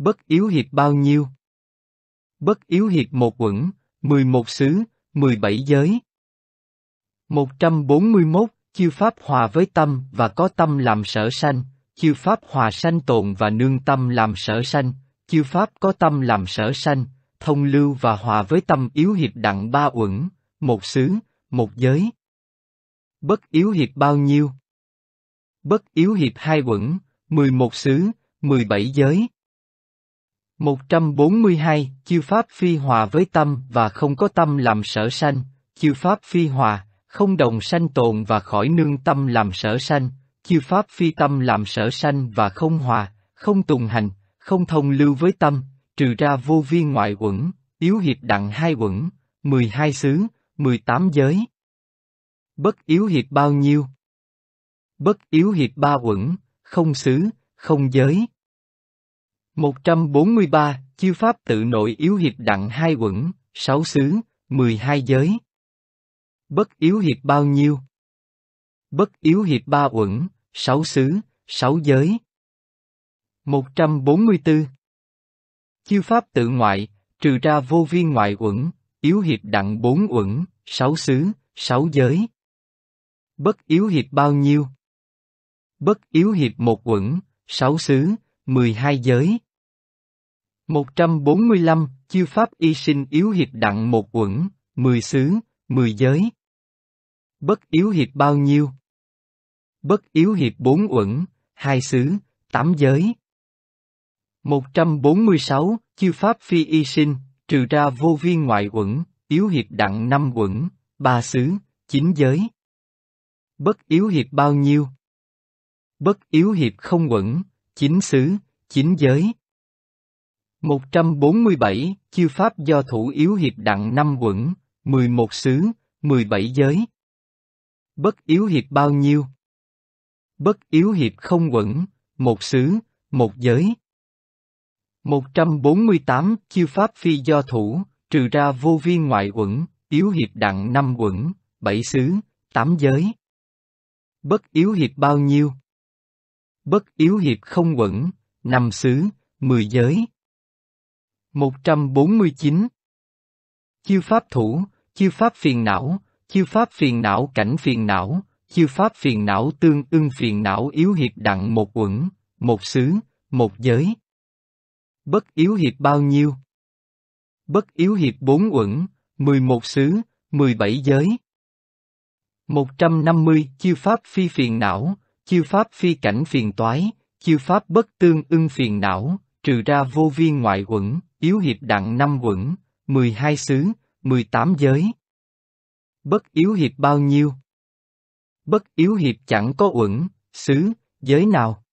bất yếu hiệp bao nhiêu? Bất yếu hiệp một quẩn, 11 xứ, 17 giới. 141, chiêu pháp hòa với tâm và có tâm làm sở sanh, chiêu pháp hòa sanh tồn và nương tâm làm sở sanh, chiêu pháp có tâm làm sở sanh, thông lưu và hòa với tâm yếu hiệp đặng ba uẩn, một xứ, một giới. Bất yếu hiệp bao nhiêu? Bất yếu hiệp hai uẩn, 11 xứ, 17 giới. 142, chiêu pháp phi hòa với tâm và không có tâm làm sở sanh, chiêu pháp phi hòa, không đồng sanh tồn và khỏi nương tâm làm sở sanh, chiêu pháp phi tâm làm sở sanh và không hòa, không tùng hành, không thông lưu với tâm, trừ ra vô vi ngoại uẩn, yếu hiệp đặng hai uẩn, 12 xứ, 18 giới. Bất yếu hiệp bao nhiêu? Bất yếu hiệp ba uẩn, không xứ, không giới, 143, Chiêu Pháp tự nội yếu hiệp đặng hai quẩn, sáu xứ, 12 giới. Bất yếu hiệp bao nhiêu? Bất yếu hiệp ba quẩn, sáu xứ, sáu giới. 144. Chiêu Pháp tự ngoại, trừ ra vô vi ngoại quẩn, yếu hiệp đặng bốn quẩn, sáu xứ, sáu giới. Bất yếu hiệp bao nhiêu? Bất yếu hiệp một quẩn, sáu xứ, 12 giới 145, Chiêu pháp y sinh yếu hiệp đặng một quẩn, 10 xứ, 10 giới Bất yếu hiệp bao nhiêu? Bất yếu hiệp bốn uẩn, hai xứ, tám giới 146, Chiêu pháp phi y sinh, trừ ra vô viên ngoại uẩn, yếu hiệp đặng năm uẩn, ba xứ, chín giới. Bất yếu hiệp bao nhiêu? Bất yếu hiệp không uẩn, chín xứ, chín giới. 147, chiêu pháp do thủ yếu hiệp đặng năm quẩn, 11 xứ, 17 giới. Bất yếu hiệp bao nhiêu? Bất yếu hiệp không quẩn, một xứ, một giới. 148, chiêu pháp phi do thủ, trừ ra vô vi ngoại quẩn, yếu hiệp đặng năm quẩn, bảy xứ, tám giới. Bất yếu hiệp bao nhiêu? bất yếu hiệp không quẩn, năm xứ, mười giới. 149 Chiêu pháp thủ, chiêu pháp phiền não, chiêu pháp phiền não cảnh phiền não, chiêu pháp phiền não tương ưng phiền não yếu hiệp đặng một quẩn, một xứ, một giới. Bất yếu hiệp bao nhiêu? Bất yếu hiệp bốn quẩn, mười một xứ, mười bảy giới. 150 chiêu pháp phi phiền não, Chiêu pháp phi cảnh phiền toái, chiêu pháp bất tương ưng phiền não, trừ ra vô viên ngoại quẩn, yếu hiệp đặng năm quẩn, 12 xứ, 18 giới. Bất yếu hiệp bao nhiêu? Bất yếu hiệp chẳng có uẩn, xứ, giới nào.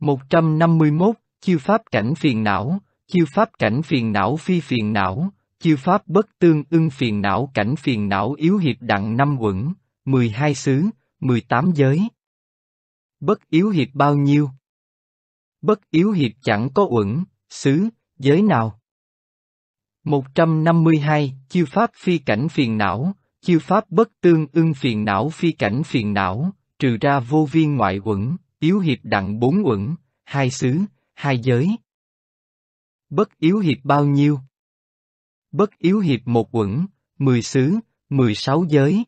151, chiêu pháp cảnh phiền não, chiêu pháp cảnh phiền não phi phiền não, chiêu pháp bất tương ưng phiền não cảnh phiền não yếu hiệp đặng năm quẩn, 12 xứ, 18 giới bất yếu hiệp bao nhiêu. Bất yếu hiệp chẳng có uẩn, xứ, giới nào. 152, chiêu pháp phi cảnh phiền não, chiêu pháp bất tương ưng phiền não phi cảnh phiền não, trừ ra vô viên ngoại uẩn, yếu hiệp đặng bốn uẩn, hai xứ, hai giới. Bất yếu hiệp bao nhiêu? Bất yếu hiệp một uẩn, mười xứ, mười sáu giới.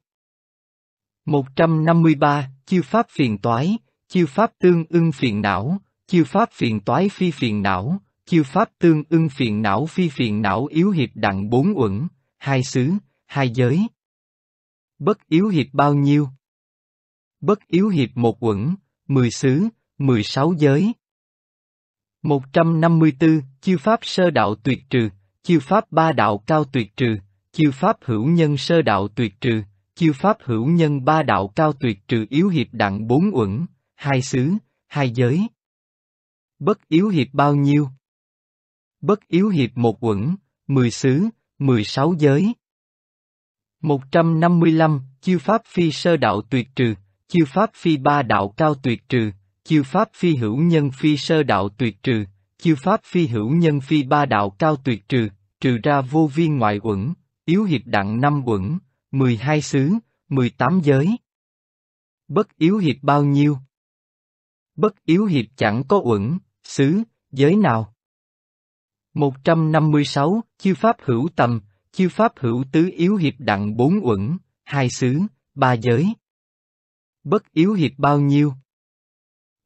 153, chiêu pháp phiền toái, chiêu pháp tương ưng phiền não, chiêu pháp phiền toái phi phiền não, chiêu pháp tương ưng phiền não phi phiền não yếu hiệp đặng bốn uẩn, hai xứ, hai giới. Bất yếu hiệp bao nhiêu? Bất yếu hiệp một uẩn, mười xứ, mười sáu giới. 154, chiêu pháp sơ đạo tuyệt trừ, chiêu pháp ba đạo cao tuyệt trừ, chiêu pháp hữu nhân sơ đạo tuyệt trừ, chiêu pháp hữu nhân ba đạo cao tuyệt trừ yếu hiệp đặng bốn uẩn, hai xứ, hai giới. Bất yếu hiệp bao nhiêu? Bất yếu hiệp một quẩn, mười xứ, mười sáu giới. 155, chiêu pháp phi sơ đạo tuyệt trừ, chiêu pháp phi ba đạo cao tuyệt trừ, chiêu pháp phi hữu nhân phi sơ đạo tuyệt trừ, chiêu pháp phi hữu nhân phi ba đạo cao tuyệt trừ, trừ ra vô viên ngoại quẩn, yếu hiệp đặng năm quẩn, hai xứ, mười tám giới. Bất yếu hiệp bao nhiêu? bất yếu hiệp chẳng có uẩn, xứ, giới nào. 156, chư pháp hữu tầm, chư pháp hữu tứ yếu hiệp đặng bốn uẩn, hai xứ, ba giới. Bất yếu hiệp bao nhiêu?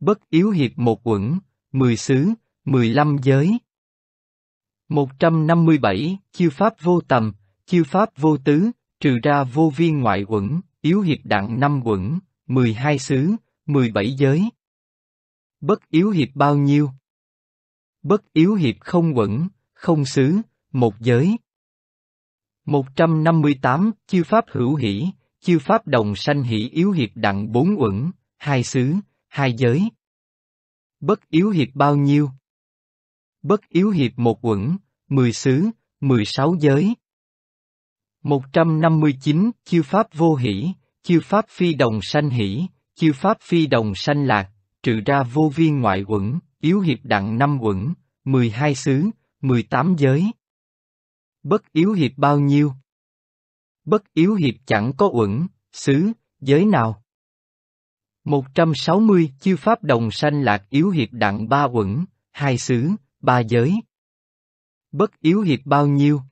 Bất yếu hiệp một uẩn, mười xứ, mười lăm giới. 157, chư pháp vô tầm, chư pháp vô tứ, trừ ra vô viên ngoại uẩn, yếu hiệp đặng năm uẩn, mười hai xứ, mười bảy giới. Bất yếu hiệp bao nhiêu? Bất yếu hiệp không quẩn, không xứ, một giới. 158, chiêu pháp hữu hỷ, chiêu pháp đồng sanh hỷ yếu hiệp đặng bốn uẩn, hai xứ, hai giới. Bất yếu hiệp bao nhiêu? Bất yếu hiệp một uẩn, mười xứ, mười sáu giới. 159, chiêu pháp vô hỷ, chiêu pháp phi đồng sanh hỷ, chiêu pháp phi đồng sanh lạc, trừ ra vô viên ngoại quẩn, yếu hiệp đặng năm quẩn, 12 xứ, 18 giới. Bất yếu hiệp bao nhiêu? Bất yếu hiệp chẳng có uẩn, xứ, giới nào. 160 chiêu pháp đồng sanh lạc yếu hiệp đặng ba uẩn, hai xứ, ba giới. Bất yếu hiệp bao nhiêu?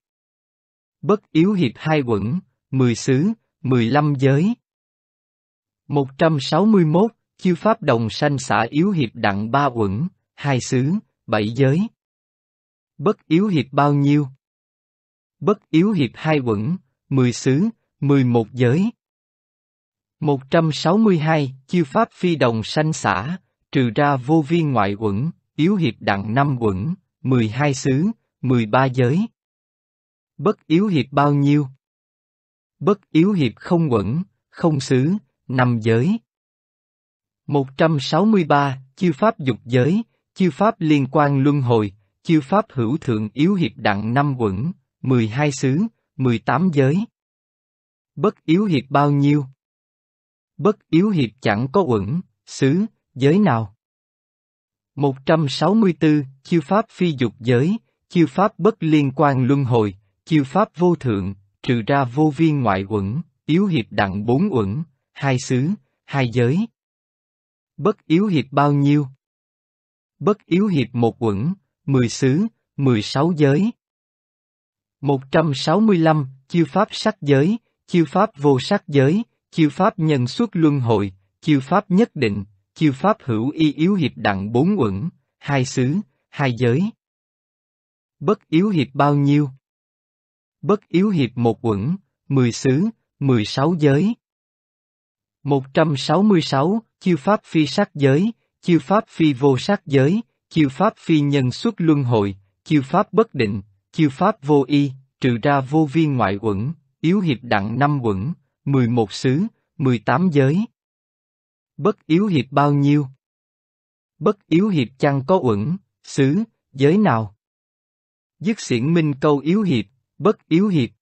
Bất yếu hiệp hai uẩn, 10 xứ, 15 giới. 161 Chiêu pháp đồng sanh xã yếu hiệp đặng ba uẩn, hai xứ, bảy giới. Bất yếu hiệp bao nhiêu? Bất yếu hiệp hai uẩn, mười xứ, mười một giới. một trăm sáu mươi hai chiêu pháp phi đồng sanh xã, trừ ra vô vi ngoại uẩn, yếu hiệp đặng năm uẩn, hai xứ, mười ba giới. Bất yếu hiệp bao nhiêu? Bất yếu hiệp không uẩn, không xứ, năm giới. 163, Chiêu pháp dục giới, chiêu pháp liên quan luân hồi, chiêu pháp hữu thượng yếu hiệp đặng năm quẩn, 12 xứ, 18 giới. Bất yếu hiệp bao nhiêu? Bất yếu hiệp chẳng có quẩn, xứ, giới nào. 164, chiêu pháp phi dục giới, chiêu pháp bất liên quan luân hồi, chiêu pháp vô thượng, trừ ra vô viên ngoại quẩn, yếu hiệp đặng bốn quẩn, hai xứ, hai giới. Bất yếu hiệp bao nhiêu? Bất yếu hiệp một quẩn, mười xứ, mười sáu giới. 165, chiêu pháp sắc giới, chiêu pháp vô sắc giới, chiêu pháp nhân xuất luân hồi, chiêu pháp nhất định, chiêu pháp hữu y yếu hiệp đặng bốn uẩn, hai xứ, hai giới. Bất yếu hiệp bao nhiêu? Bất yếu hiệp một uẩn, mười xứ, mười sáu giới. 166, chiêu pháp phi sắc giới, chiêu pháp phi vô sắc giới, chiêu pháp phi nhân xuất luân hồi, chiêu pháp bất định, chiêu pháp vô y, trừ ra vô vi ngoại uẩn, yếu hiệp đặng năm uẩn, 11 xứ, 18 giới. Bất yếu hiệp bao nhiêu? Bất yếu hiệp chăng có uẩn, xứ, giới nào? Dứt xiển minh câu yếu hiệp, bất yếu hiệp.